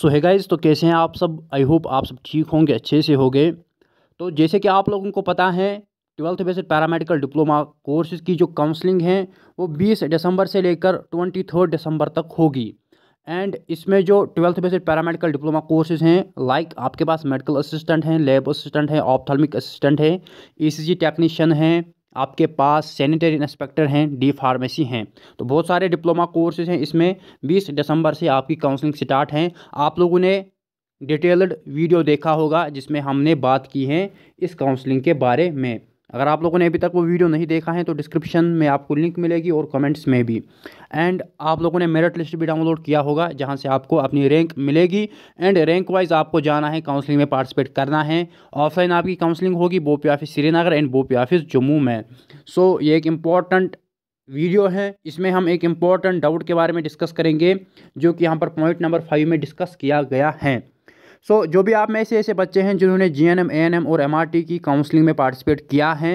सो है गाइज़ तो कैसे हैं आप सब आई होप आप सब ठीक होंगे अच्छे से होंगे तो जैसे कि आप लोगों को पता है twelfth basic paramedical diploma courses की जो काउंसलिंग है वो 20 दिसंबर से लेकर ट्वेंटी थर्ड दिसंबर तक होगी एंड इसमें जो twelfth basic paramedical diploma courses हैं लाइक आपके पास मेडिकल असिस्टेंट हैं लेब असिस्टेंट हैं ऑप्थलमिक असिस्टेंट हैं ई e टेक्नीशियन हैं आपके पास सैनिटरी इंस्पेक्टर हैं डी फार्मेसी हैं तो बहुत सारे डिप्लोमा कोर्सेज हैं इसमें 20 दिसंबर से आपकी काउंसलिंग स्टार्ट हैं आप लोगों ने डिटेल्ड वीडियो देखा होगा जिसमें हमने बात की है इस काउंसलिंग के बारे में अगर आप लोगों ने अभी तक वो वीडियो नहीं देखा है तो डिस्क्रिप्शन में आपको लिंक मिलेगी और कमेंट्स में भी एंड आप लोगों ने मेरिट लिस्ट भी डाउनलोड किया होगा जहां से आपको अपनी रैंक मिलेगी एंड रैंक वाइज आपको जाना है काउंसलिंग में पार्टिसिपेट करना है ऑफलाइन आपकी काउंसलिंग होगी BOPEE office Srinagar and BOPEE office Jammu में सो so, ये एक इम्पॉर्टेंट वीडियो है इसमें हम एक इम्पॉर्टेंट डाउट के बारे में डिस्कस करेंगे जो कि यहाँ पर पॉइंट नंबर फाइव में डिस्कस किया गया है सो जो भी आप में ऐसे ऐसे बच्चे हैं जिन्होंने G N M N M और एम आर टी की काउंसलिंग में पार्टिसिपेट किया है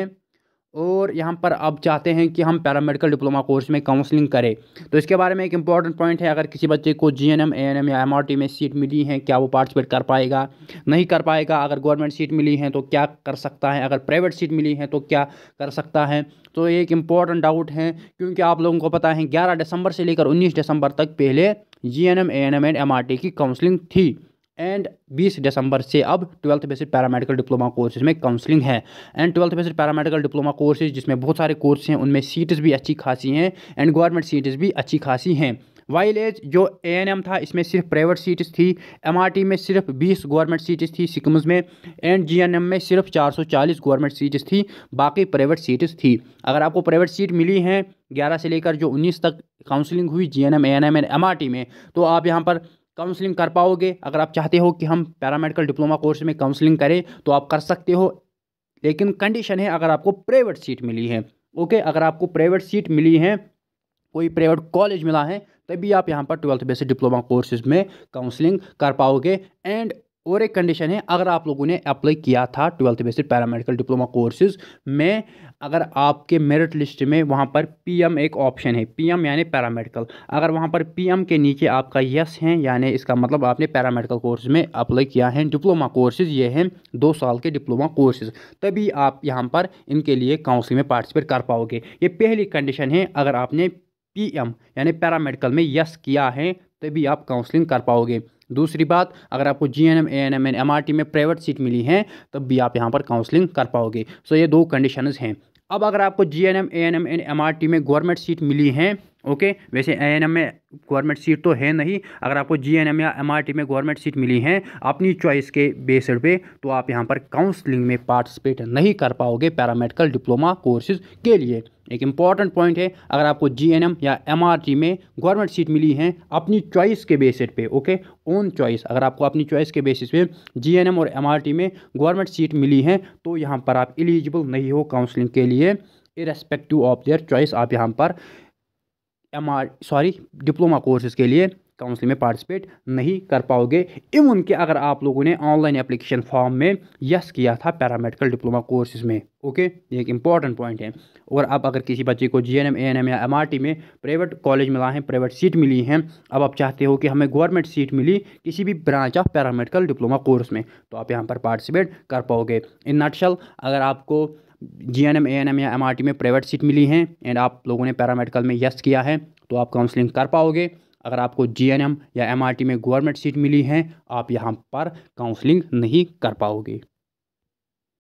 और यहाँ पर अब चाहते हैं कि हम पैरामेडिकल डिप्लोमा कोर्स में काउंसलिंग करें तो इसके बारे में एक इंपॉर्टेंट पॉइंट है अगर किसी बच्चे को G N M N M या एम आर टी में सीट मिली है क्या वो पार्टिसिपेट कर पाएगा नहीं कर पाएगा अगर गवर्नमेंट सीट मिली है तो क्या कर सकता है अगर प्राइवेट सीट मिली है तो क्या कर सकता है तो ये एक इम्पॉर्टेंट डाउट है क्योंकि आप लोगों को पता है ग्यारह दिसंबर से लेकर उन्नीस दिसंबर तक पहले G N M N M and M R T की काउंसलिंग थी एंड 20 दिसंबर से अब twelfth basic paramedical diploma courses में काउंसलिंग है and twelfth basic paramedical diploma courses जिसमें बहुत सारे कोर्स हैं उनमें सीट्स भी अच्छी खासी हैं एंड गवर्नमेंट सीट्स भी अच्छी खासी हैं वाइल एज जो ए एन एम था इसमें सिर्फ प्राइवेट सीट्स थी एम आर टी में सिर्फ बीस गवर्नमेंट सीट्स थी सिकम्स में एंड जी एन एम में सिर्फ चार सौ चालीस गवर्नमेंट सीट्स थी बाकी प्राइवेट सीट्स थी अगर आपको प्राइवेट सीट मिली हैं ग्यारह से लेकर जो उन्नीस तक काउंसलिंग हुई G N M A N M and M R T में तो आप यहाँ पर काउंसलिंग कर पाओगे अगर आप चाहते हो कि हम पैरामेडिकल डिप्लोमा कोर्स में काउंसलिंग करें तो आप कर सकते हो लेकिन कंडीशन है अगर आपको प्राइवेट सीट मिली है ओके अगर आपको प्राइवेट सीट मिली है कोई प्राइवेट कॉलेज मिला है तभी आप यहाँ पर ट्वेल्थ बेसिक डिप्लोमा कोर्सेज में काउंसलिंग कर पाओगे एंड और एक कंडीशन है अगर आप लोगों ने अप्लाई किया था twelfth basic paramedical diploma courses में अगर आपके मेरिट लिस्ट में वहाँ पर पीएम एक ऑप्शन है पीएम यानी पैरामेडिकल अगर वहाँ पर पीएम के नीचे आपका यस है यानी इसका मतलब आपने पैरामेडिकल कोर्स में अप्लाई किया है डिप्लोमा कोर्सेज ये हैं दो साल के डिप्लोमा कोर्सेज तभी आप यहाँ पर इनके लिए काउंसिल में पार्टिसिपेट कर पाओगे ये पहली कंडीशन है अगर आपने पी यानी पैरामेडिकल में यस किया है तभी आप काउंसलिंग कर पाओगे दूसरी बात अगर आपको G N M A N M N M R T में प्राइवेट सीट मिली है तब भी आप यहाँ पर काउंसलिंग कर पाओगे सो ये दो कंडीशन हैं अब अगर आपको G N M A N M N M R T में गवर्नमेंट सीट मिली हैं ओके वैसे ए में गवर्नमेंट सीट तो है नहीं अगर आपको जी एन या एम में गवर्नमेंट सीट मिली है अपनी चॉइस के बेसड पे तो आप यहाँ पर काउंसलिंग में पार्टिसिपेट नहीं कर पाओगे पैरामेडिकल डिप्लोमा कोर्सेज के लिए एक इम्पॉर्टेंट पॉइंट है अगर आपको जी या एम में गवर्नमेंट सीट मिली है अपनी चॉइस के बेसड पे ओके ओन चॉइस अगर आपको अपनी चॉइस के बेसिस पे जी और एम में गवर्नमेंट सीट मिली है तो यहाँ पर आप एलिजिबल नहीं हो काउंसलिंग के लिए इरेस्पेक्टिव ऑफ देयर चॉइस आप यहाँ पर M R sorry diploma courses के लिए काउंसिल में पार्टिसिपेट नहीं कर पाओगे इवन के अगर आप लोगों ने ऑनलाइन एप्लीकेशन फॉर्म में यस किया था पैरामेडिकल डिप्लोमा कोर्सेज में ओके ये एक इंपॉर्टेंट पॉइंट है और अब अगर किसी बच्चे को G N M A N M या एम आर टी में प्राइवेट कॉलेज मिला है प्राइवेट सीट मिली है अब आप चाहते हो कि हमें गवर्नमेंट सीट मिली किसी भी branch of paramedical diploma course में तो आप यहाँ पर पार्टिसिपेट कर पाओगे इन नटशल अगर आपको G N M A N M या एम आर टी में प्राइवेट सीट मिली हैं एंड आप लोगों ने पैरामेडिकल में यस किया है तो आप काउंसलिंग कर पाओगे अगर आपको जी एन एम या एम आर टी में गवर्नमेंट सीट मिली है आप यहाँ पर काउंसलिंग नहीं कर पाओगे